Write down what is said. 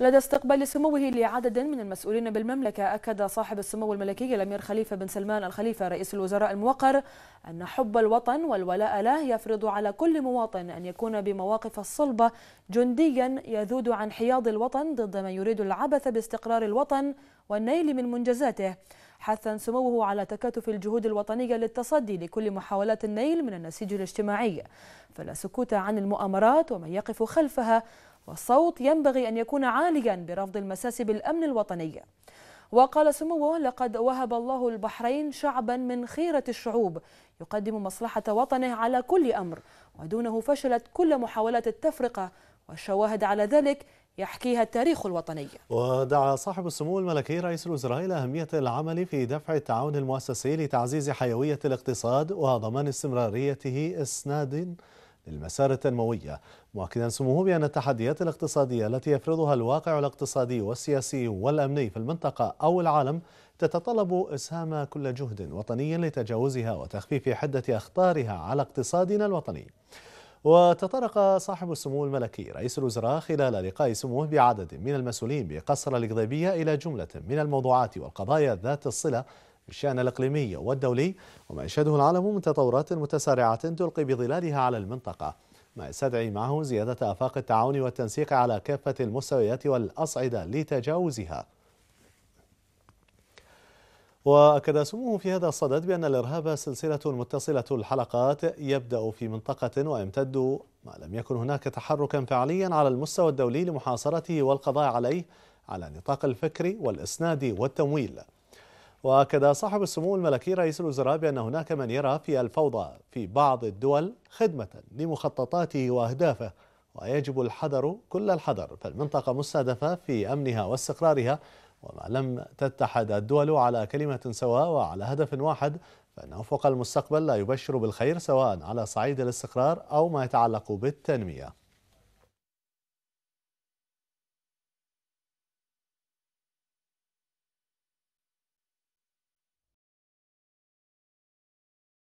لدى استقبال سموه لعدد من المسؤولين بالمملكة أكد صاحب السمو الملكي الأمير خليفة بن سلمان الخليفة رئيس الوزراء الموقر أن حب الوطن والولاء له يفرض على كل مواطن أن يكون بمواقف الصلبة جنديا يذود عن حياض الوطن ضد من يريد العبث باستقرار الوطن والنيل من منجزاته حثا سموه على تكاتف الجهود الوطنية للتصدي لكل محاولات النيل من النسيج الاجتماعي فلا سكوت عن المؤامرات ومن يقف خلفها والصوت ينبغي أن يكون عاليا برفض المساس بالأمن الوطني وقال سموه لقد وهب الله البحرين شعبا من خيرة الشعوب يقدم مصلحة وطنه على كل أمر ودونه فشلت كل محاولات التفرقة والشواهد على ذلك يحكيها التاريخ الوطني ودعا صاحب السمو الملكي رئيس الوزراء إلى أهمية العمل في دفع التعاون المؤسسي لتعزيز حيوية الاقتصاد وضمان استمراريته إسناد للمسار التنموي مؤكدا سموه بأن التحديات الاقتصادية التي يفرضها الواقع الاقتصادي والسياسي والأمني في المنطقة أو العالم تتطلب إسهام كل جهد وطني لتجاوزها وتخفيف حدة أخطارها على اقتصادنا الوطني وتطرق صاحب السمو الملكي رئيس الوزراء خلال لقاء سموه بعدد من المسؤولين بقصر القضيبية إلى جملة من الموضوعات والقضايا ذات الصلة بالشأن الإقليمي والدولي وما يشهده العالم من تطورات متسارعة تلقي بظلالها على المنطقة ما يستدعي معه زيادة آفاق التعاون والتنسيق على كافة المستويات والأصعدة لتجاوزها وأكد سموه في هذا الصدد بأن الإرهاب سلسلة متصلة الحلقات يبدأ في منطقة ويمتد ما لم يكن هناك تحركا فعليا على المستوى الدولي لمحاصرته والقضاء عليه على نطاق الفكر والإسناد والتمويل وأكد صاحب السمو الملكي رئيس الوزراء بأن هناك من يرى في الفوضى في بعض الدول خدمة لمخططاته وأهدافه ويجب الحذر كل الحذر فالمنطقة مستهدفة في أمنها واستقرارها وما لم تتحد الدول على كلمة سواء وعلى هدف واحد فإن أفق المستقبل لا يبشر بالخير سواء على صعيد الاستقرار أو ما يتعلق بالتنمية